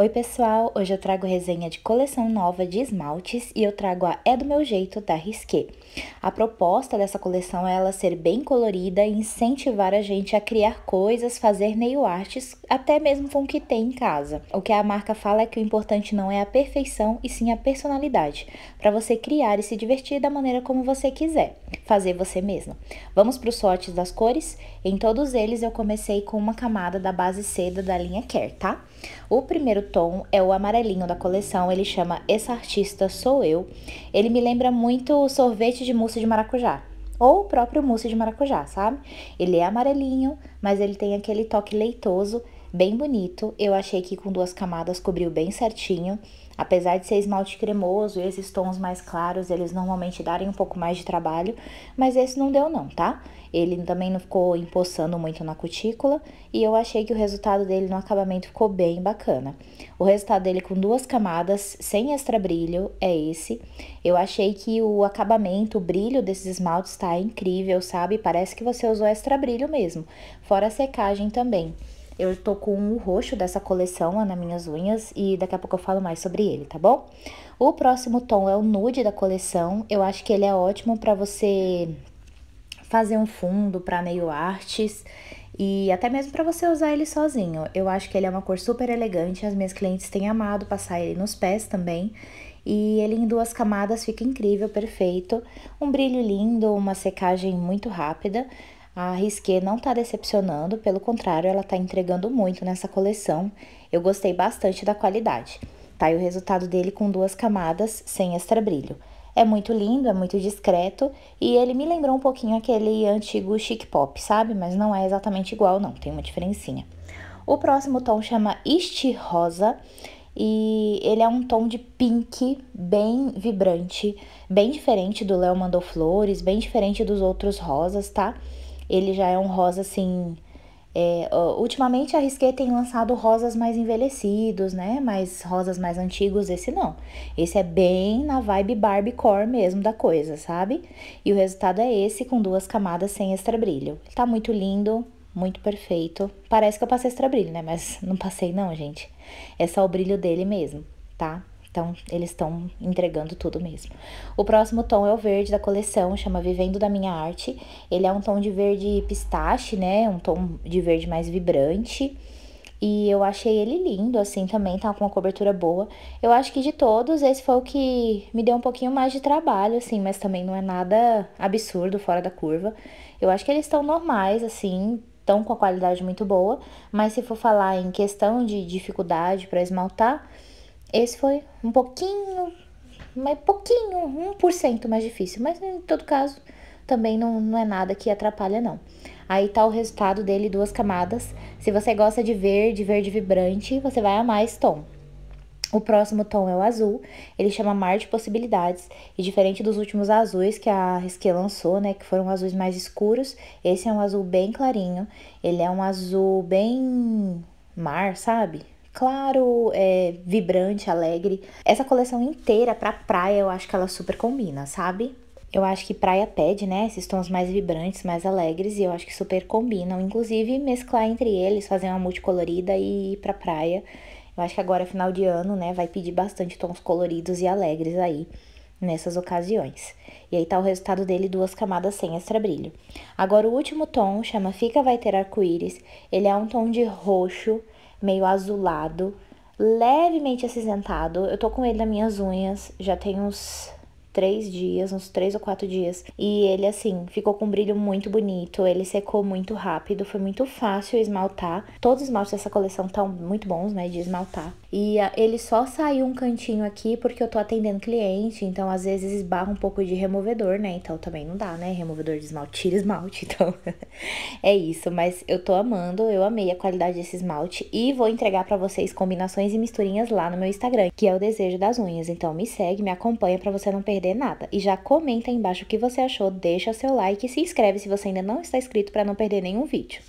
Oi pessoal, hoje eu trago resenha de coleção nova de esmaltes e eu trago a É do Meu Jeito da Risqué. A proposta dessa coleção é ela ser bem colorida e incentivar a gente a criar coisas, fazer nail artes, até mesmo com o que tem em casa. O que a marca fala é que o importante não é a perfeição e sim a personalidade, para você criar e se divertir da maneira como você quiser, fazer você mesmo. Vamos para os sortes das cores? Em todos eles eu comecei com uma camada da base seda da linha Care, tá? O primeiro tom é o amarelinho da coleção, ele chama Essa Artista Sou Eu. Ele me lembra muito o sorvete de mousse de maracujá, ou o próprio mousse de maracujá, sabe? Ele é amarelinho, mas ele tem aquele toque leitoso bem bonito. Eu achei que com duas camadas cobriu bem certinho. Apesar de ser esmalte cremoso, esses tons mais claros, eles normalmente darem um pouco mais de trabalho, mas esse não deu não, tá? Ele também não ficou empoçando muito na cutícula e eu achei que o resultado dele no acabamento ficou bem bacana. O resultado dele com duas camadas, sem extra brilho, é esse. Eu achei que o acabamento, o brilho desses esmaltes tá incrível, sabe? Parece que você usou extra brilho mesmo, fora a secagem também. Eu tô com um roxo dessa coleção lá nas minhas unhas e daqui a pouco eu falo mais sobre ele, tá bom? O próximo tom é o nude da coleção. Eu acho que ele é ótimo para você fazer um fundo para meio artes e até mesmo para você usar ele sozinho. Eu acho que ele é uma cor super elegante, as minhas clientes têm amado passar ele nos pés também. E ele em duas camadas fica incrível, perfeito. Um brilho lindo, uma secagem muito rápida. A Risqué não está decepcionando, pelo contrário, ela está entregando muito nessa coleção. Eu gostei bastante da qualidade. Tá aí o resultado dele com duas camadas sem extra brilho. É muito lindo, é muito discreto e ele me lembrou um pouquinho aquele antigo chic pop, sabe? Mas não é exatamente igual não, tem uma diferencinha. O próximo tom chama Este Rosa e ele é um tom de pink bem vibrante, bem diferente do Léo Mandou Flores, bem diferente dos outros rosas, tá? ele já é um rosa assim. É, ultimamente a Risqué tem lançado rosas mais envelhecidos, né? Mas rosas mais antigos, esse não. Esse é bem na vibe Barbie Core mesmo da coisa, sabe? E o resultado é esse, com duas camadas sem extra brilho. Tá muito lindo, muito perfeito. Parece que eu passei extra brilho, né? Mas não passei não, gente. É só o brilho dele mesmo, tá? Então, eles estão entregando tudo mesmo. O próximo tom é o verde da coleção, chama Vivendo da Minha Arte. Ele é um tom de verde pistache, né? Um tom de verde mais vibrante. E eu achei ele lindo, assim, também, tá com uma cobertura boa. Eu acho que de todos, esse foi o que me deu um pouquinho mais de trabalho, assim, mas também não é nada absurdo, fora da curva. Eu acho que eles estão normais, assim, estão com a qualidade muito boa, mas se for falar em questão de dificuldade para esmaltar, esse foi um pouquinho, mas pouquinho, 1% mais difícil. Mas em todo caso, também não, não é nada que atrapalha, não. Aí tá o resultado dele, duas camadas. Se você gosta de verde, verde vibrante, você vai amar esse tom. O próximo tom é o azul, ele chama Mar de Possibilidades, e diferente dos últimos azuis que a Risqué lançou, né, que foram azuis mais escuros, esse é um azul bem clarinho, ele é um azul bem mar, sabe? claro, é, vibrante, alegre. Essa coleção inteira pra praia eu acho que ela super combina, sabe? Eu acho que praia pede, né? Esses tons mais vibrantes, mais alegres, e eu acho que super combinam. Inclusive, mesclar entre eles, fazer uma multicolorida e ir pra praia. Eu acho que agora, final de ano, né? Vai pedir bastante tons coloridos e alegres aí nessas ocasiões. E aí tá o resultado dele duas camadas sem extra brilho. Agora o último tom chama Fica Vai Ter Arco-Íris. Ele é um tom de roxo, meio azulado, levemente acinzentado. Eu tô com ele nas minhas unhas, já tem uns três dias, uns três ou quatro dias. E ele, assim, ficou com um brilho muito bonito, ele secou muito rápido, foi muito fácil esmaltar. Todos os esmaltes dessa coleção estão muito bons, né, de esmaltar. E ah, ele só saiu um cantinho aqui porque eu tô atendendo cliente, então às vezes esbarra um pouco de removedor, né? Então também não dá, né? Removedor de esmalte, tira esmalte, então é isso. Mas eu tô amando, eu amei a qualidade desse esmalte e vou entregar para vocês combinações e misturinhas lá no meu Instagram, que é o Desejo das Unhas. Então me segue, me acompanha para você não perder nada. E já comenta aí embaixo o que você achou, deixa seu like e se inscreve se você ainda não está inscrito para não perder nenhum vídeo.